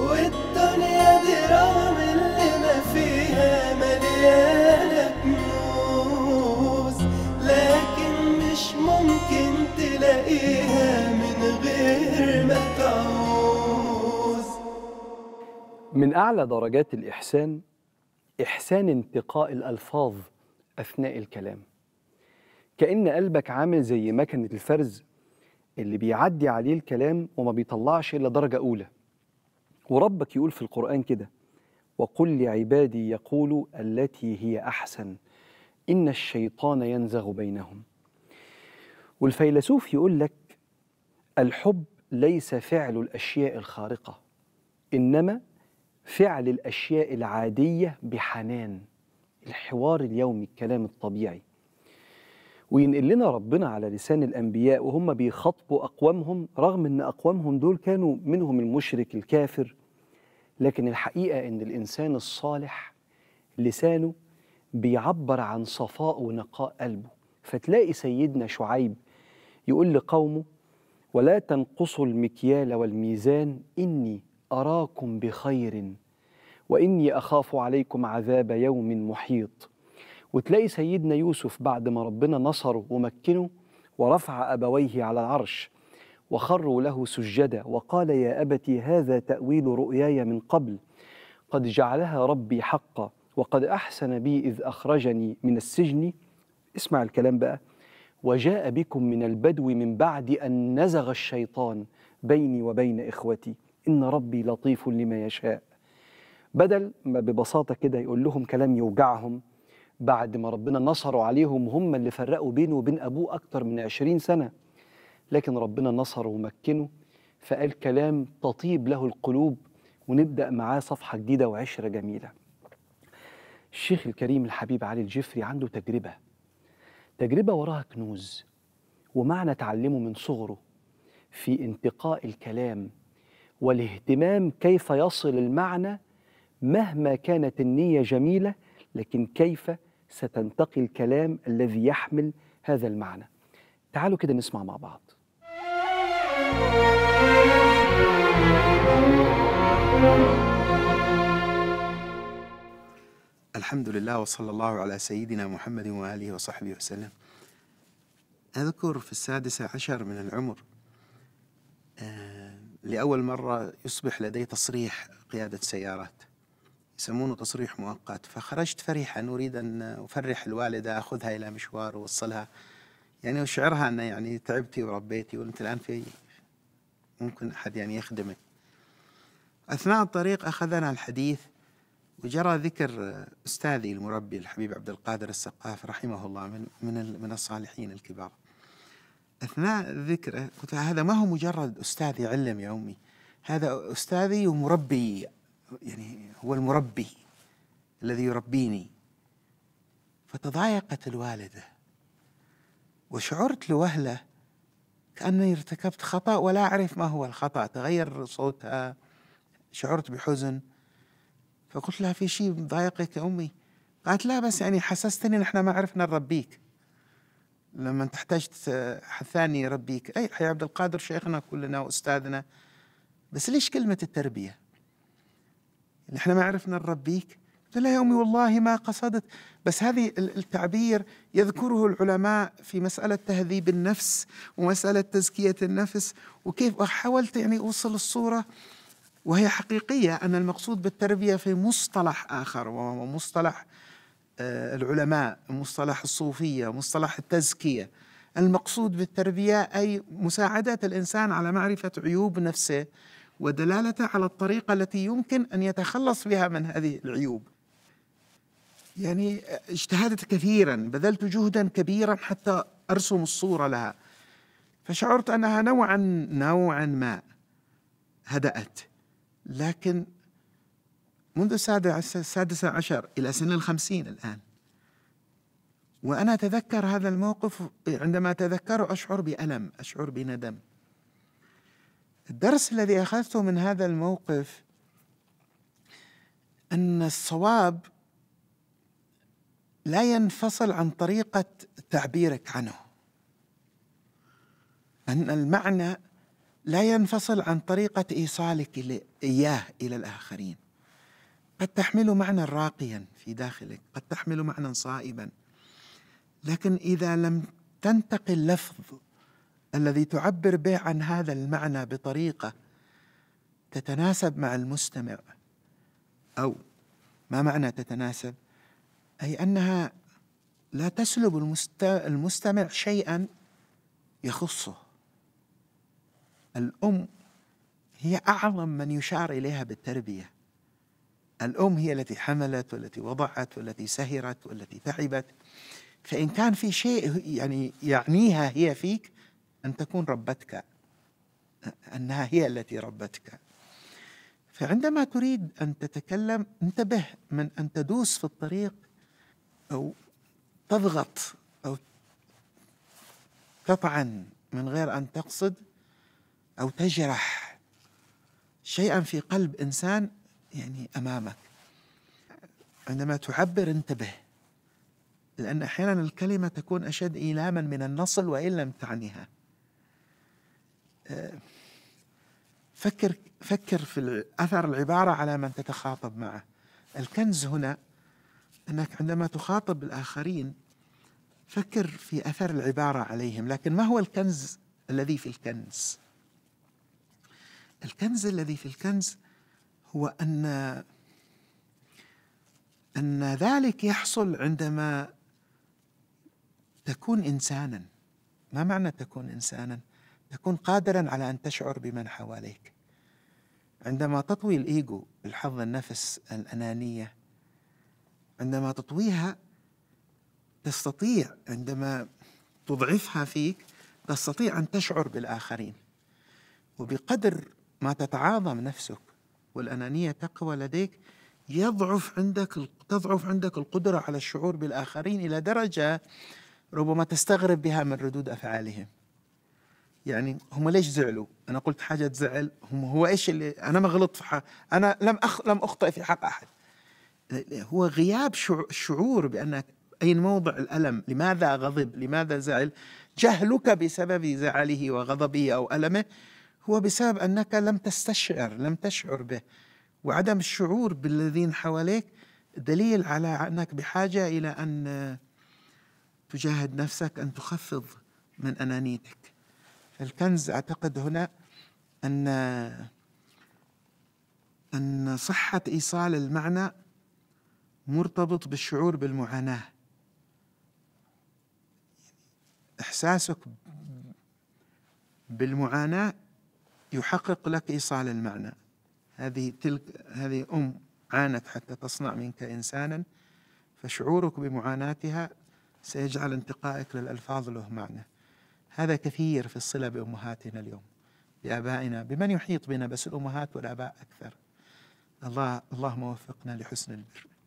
والدنيا دي رغم اللي ما فيها مليانة كنوز لكن مش ممكن تلاقيها من غير ما تعوز من أعلى درجات الإحسان إحسان انتقاء الألفاظ أثناء الكلام كأن قلبك عامل زي مكنة الفرز اللي بيعدي عليه الكلام وما بيطلعش إلا درجة أولى وربك يقول في القرآن كده وقل لعبادي يقولوا التي هي أحسن إن الشيطان ينزغ بينهم والفيلسوف يقول لك الحب ليس فعل الأشياء الخارقة إنما فعل الأشياء العادية بحنان الحوار اليومي الكلام الطبيعي وينقل لنا ربنا على لسان الأنبياء وهم بيخاطبوا أقوامهم رغم أن أقوامهم دول كانوا منهم المشرك الكافر لكن الحقيقة إن الإنسان الصالح لسانه بيعبر عن صفاء ونقاء قلبه فتلاقي سيدنا شعيب يقول لقومه ولا تنقصوا المكيال والميزان إني أراكم بخير وإني أخاف عليكم عذاب يوم محيط وتلاقي سيدنا يوسف بعد ما ربنا نصره ومكنه ورفع أبويه على العرش وخروا له سجدا وقال يا أبت هذا تأويل رؤياي من قبل قد جعلها ربي حقا وقد أحسن بي إذ أخرجني من السجن اسمع الكلام بقى وجاء بكم من البدو من بعد أن نزغ الشيطان بيني وبين إخوتي إن ربي لطيف لما يشاء بدل ما ببساطة كده يقول لهم كلام يوجعهم بعد ما ربنا نصروا عليهم هم اللي فرقوا بينه وبين أبوه أكتر من عشرين سنة لكن ربنا نصره ومكنه فقال كلام تطيب له القلوب ونبدأ معاه صفحة جديدة وعشرة جميلة الشيخ الكريم الحبيب علي الجفري عنده تجربة تجربة وراها كنوز ومعنى تعلمه من صغره في انتقاء الكلام والاهتمام كيف يصل المعنى مهما كانت النية جميلة لكن كيف ستنتقي الكلام الذي يحمل هذا المعنى تعالوا كده نسمع مع بعض الحمد لله وصلى الله على سيدنا محمد وآله وصحبه وسلم أذكر في السادسة عشر من العمر آه، لأول مرة يصبح لدي تصريح قيادة سيارات يسمونه تصريح مؤقت فخرجت فرحا أريد أن أفرح الوالدة أخذها إلى مشوار ووصلها يعني أشعرها أن يعني تعبتي وربيتي وأنت الآن في ممكن أحد يعني يخدمه أثناء الطريق أخذنا الحديث وجرى ذكر أستاذي المربي الحبيب عبد القادر السقاف رحمه الله من من من الصالحين الكبار أثناء ذكره قلت هذا ما هو مجرد أستاذي علم يا أمي هذا أستاذي ومربي يعني هو المربي الذي يربيني فتضايقت الوالدة وشعرت لوهلة كأنني ارتكبت خطأ ولا أعرف ما هو الخطأ تغير صوتها شعرت بحزن فقلت لها في شيء مضايقك يا أمي قالت لا بس يعني حسستني نحن ما عرفنا نربيك لما تحتاج ثاني يربيك اي حي عبد القادر شيخنا كلنا واستاذنا بس ليش كلمه التربيه؟ نحن ما عرفنا نربيك قلت لها يا أمي والله ما قصدت بس هذه التعبير يذكره العلماء في مسألة تهذيب النفس ومسألة تزكية النفس وكيف حاولت يعني أوصل الصورة وهي حقيقية أن المقصود بالتربية في مصطلح آخر وهو مصطلح آه، العلماء مصطلح الصوفية مصطلح التزكية المقصود بالتربية أي مساعدة الإنسان على معرفة عيوب نفسه ودلالته على الطريقة التي يمكن أن يتخلص بها من هذه العيوب يعني اجتهدت كثيرا بذلت جهدا كبيرا حتى أرسم الصورة لها فشعرت أنها نوعا نوعا ما هدأت لكن منذ السادسة عشر إلى سن الخمسين الآن وأنا أتذكر هذا الموقف عندما أتذكره أشعر بألم أشعر بندم الدرس الذي أخذته من هذا الموقف أن الصواب لا ينفصل عن طريقة تعبيرك عنه أن المعنى لا ينفصل عن طريقة إيصالك إياه إلى الآخرين قد تحمل معنى راقيا في داخلك قد تحمل معنى صائبا لكن إذا لم تنتقي اللفظ الذي تعبر به عن هذا المعنى بطريقة تتناسب مع المستمع أو ما معنى تتناسب أي أنها لا تسلب المستمع شيئا يخصه الأم هي أعظم من يشار إليها بالتربية الأم هي التي حملت والتي وضعت والتي سهرت والتي تعبت فإن كان في شيء يعني يعنيها هي فيك أن تكون ربتك أنها هي التي ربتك فعندما تريد أن تتكلم انتبه من أن تدوس في الطريق أو تضغط أو تطعن من غير أن تقصد أو تجرح شيئا في قلب إنسان يعني أمامك عندما تعبر انتبه لأن أحيانا الكلمة تكون أشد إيلاما من النصل وإن لم تعنيها أه، فكر فكر في أثر العبارة على من تتخاطب معه الكنز هنا أنك عندما تخاطب الآخرين فكر في أثر العبارة عليهم لكن ما هو الكنز الذي في الكنز الكنز الذي في الكنز هو أن أن ذلك يحصل عندما تكون إنسانا ما معنى تكون إنسانا تكون قادرا على أن تشعر بمن حواليك عندما تطوي الإيجو الحظ النفس الأنانية عندما تطويها تستطيع عندما تضعفها فيك تستطيع أن تشعر بالآخرين وبقدر ما تتعاظم نفسك والأنانية تقوى لديك يضعف عندك تضعف عندك القدرة على الشعور بالآخرين إلى درجة ربما تستغرب بها من ردود أفعالهم يعني هم ليش زعلوا؟ أنا قلت حاجة تزعل هم هو إيش اللي أنا ما غلطت في حق أنا لم أخ لم أخطئ في حق أحد هو غياب شعور بانك أين موضع الألم لماذا غضب لماذا زعل جهلك بسبب زعله وغضبه أو ألمه هو بسبب أنك لم تستشعر لم تشعر به وعدم الشعور بالذين حواليك دليل على أنك بحاجة إلى أن تجاهد نفسك أن تخفض من أنانيتك الكنز أعتقد هنا أن أن صحة إيصال المعنى مرتبط بالشعور بالمعاناة إحساسك بالمعاناة يحقق لك إيصال المعنى هذه تلك هذه أم عانت حتى تصنع منك إنسانا فشعورك بمعاناتها سيجعل انتقائك للألفاظ له معنى هذا كثير في الصلة بأمهاتنا اليوم بآبائنا بمن يحيط بنا بس الأمهات والآباء أكثر الله اللهم وفقنا لحسن البر